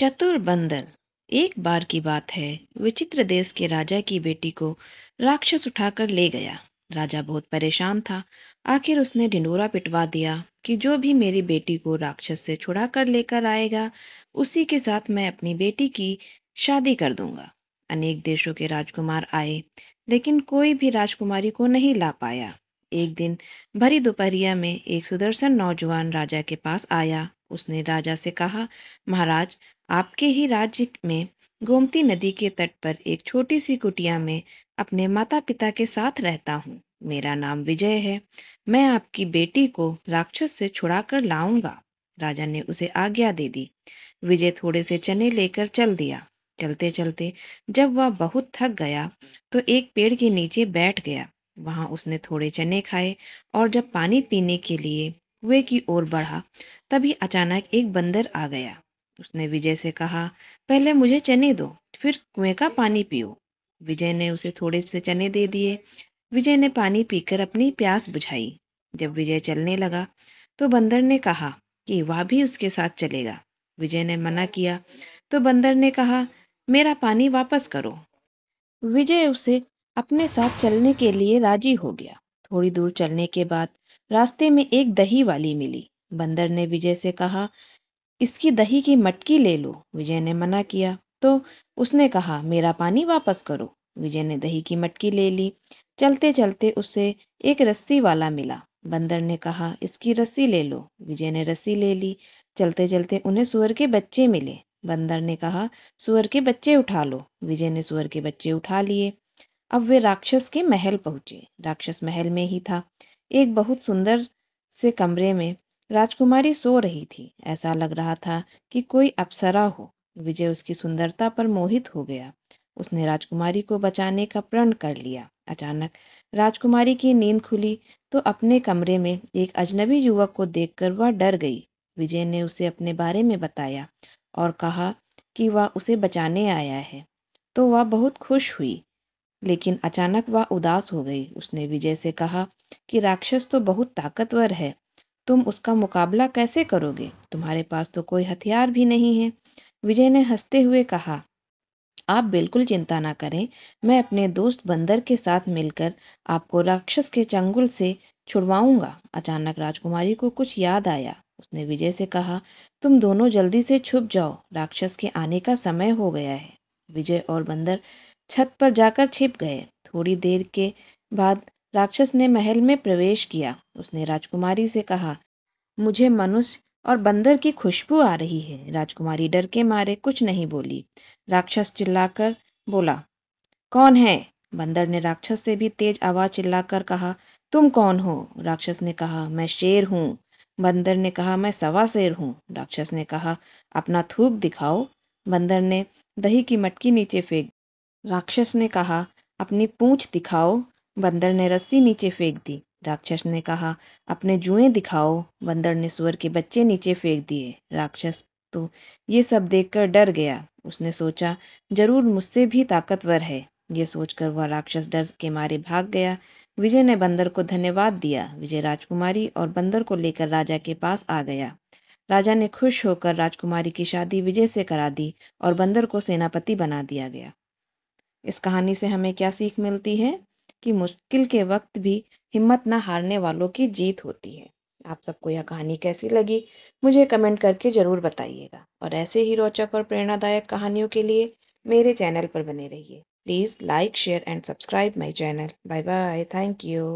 चतुर बंदर एक बार की बात है विचित्र देश के राजा की बेटी को राक्षस उठाकर ले गया राजा बहुत परेशान था आखिर उसने ढिंडोरा पिटवा दिया कि जो भी मेरी बेटी को राक्षस से छुड़ा कर लेकर आएगा उसी के साथ मैं अपनी बेटी की शादी कर दूंगा अनेक देशों के राजकुमार आए लेकिन कोई भी राजकुमारी को नहीं ला पाया एक दिन भरी दोपहरिया में एक सुदर्शन नौजवान राजा के पास आया उसने राजा से कहा महाराज आपके ही राज्य में गोमती नदी के तट पर एक छोटी सी कुटिया में अपने माता पिता के साथ रहता हूँ मेरा नाम विजय है मैं आपकी बेटी को राक्षस से छुड़ा कर लाऊंगा राजा ने उसे आज्ञा दे दी विजय थोड़े से चने लेकर चल दिया चलते चलते जब वह बहुत थक गया तो एक पेड़ के नीचे बैठ गया वहाँ उसने थोड़े चने खाए और जब पानी पीने के लिए कुएं की ओर बढ़ा तभी अचानक एक बंदर आ गया उसने विजय से कहा पहले मुझे चने दो फिर कुएं का पानी पियो विजय ने उसे थोड़े से चने दे दिए विजय ने पानी पीकर अपनी प्यास बुझाई जब विजय चलने लगा तो बंदर ने कहा कि वह भी उसके साथ चलेगा विजय ने मना किया तो बंदर ने कहा मेरा पानी वापस करो विजय उसे अपने साथ चलने के लिए राजी हो गया थोड़ी दूर चलने के बाद रास्ते में एक दही वाली मिली बंदर ने विजय से कहा इसकी दही की मटकी ले लो विजय ने मना किया तो उसने कहा मेरा पानी वापस करो विजय ने दही की मटकी ले ली चलते चलते उसे एक रस्सी वाला मिला बंदर ने कहा इसकी रस्सी ले लो विजय ने रस्सी ले ली चलते चलते उन्हें सुअर के बच्चे मिले बंदर ने कहा सुअर के बच्चे उठा लो विजय ने सुअर के बच्चे उठा लिए अब वे राक्षस के महल पहुंचे राक्षस महल में ही था एक बहुत सुंदर से कमरे में राजकुमारी सो रही थी ऐसा लग रहा था कि कोई अप्सरा हो विजय उसकी सुंदरता पर मोहित हो गया उसने राजकुमारी को बचाने का प्रण कर लिया अचानक राजकुमारी की नींद खुली तो अपने कमरे में एक अजनबी युवक को देखकर वह डर गई विजय ने उसे अपने बारे में बताया और कहा कि वह उसे बचाने आया है तो वह बहुत खुश हुई लेकिन अचानक वह उदास हो गई उसने विजय से कहा कि राक्षस तो बहुत ताकतवर है तुम उसका मुकाबला कैसे करोगे तुम्हारे पास तो कोई हथियार भी नहीं है विजय ने हंसते हुए कहा आप बिल्कुल चिंता ना करें मैं अपने दोस्त बंदर के साथ मिलकर आपको राक्षस के चंगुल से छुड़वाऊंगा अचानक राजकुमारी को कुछ याद आया उसने विजय से कहा तुम दोनों जल्दी से छुप जाओ राक्षस के आने का समय हो गया है विजय और बंदर छत पर जाकर छिप गए थोड़ी देर के बाद राक्षस ने महल में प्रवेश किया उसने राजकुमारी से कहा मुझे मनुष्य और बंदर की खुशबू आ रही है राजकुमारी डर के मारे कुछ नहीं बोली राक्षस चिल्लाकर बोला कौन है बंदर ने राक्षस से भी तेज आवाज चिल्लाकर कहा तुम कौन हो राक्षस ने कहा मैं शेर हूँ बंदर ने कहा मैं सवा शेर हूँ राक्षस ने कहा अपना थूक दिखाओ बंदर ने दही की मटकी नीचे फेंक राक्षस ने कहा अपनी पूंछ दिखाओ बंदर ने रस्सी नीचे फेंक दी राक्षस ने कहा अपने जुए दिखाओ बंदर ने सुअर के बच्चे नीचे फेंक दिए राक्षस तो ये सब देखकर डर गया उसने सोचा जरूर मुझसे भी ताकतवर है ये सोचकर वह राक्षस डर के मारे भाग गया विजय ने बंदर को धन्यवाद दिया विजय राजकुमारी और बंदर को लेकर राजा के पास आ गया राजा ने खुश होकर राजकुमारी की शादी विजय से करा दी और बंदर को सेनापति बना दिया गया इस कहानी से हमें क्या सीख मिलती है कि मुश्किल के वक्त भी हिम्मत न हारने वालों की जीत होती है आप सबको यह कहानी कैसी लगी मुझे कमेंट करके ज़रूर बताइएगा और ऐसे ही रोचक और प्रेरणादायक कहानियों के लिए मेरे चैनल पर बने रहिए please like share and subscribe my channel bye bye thank you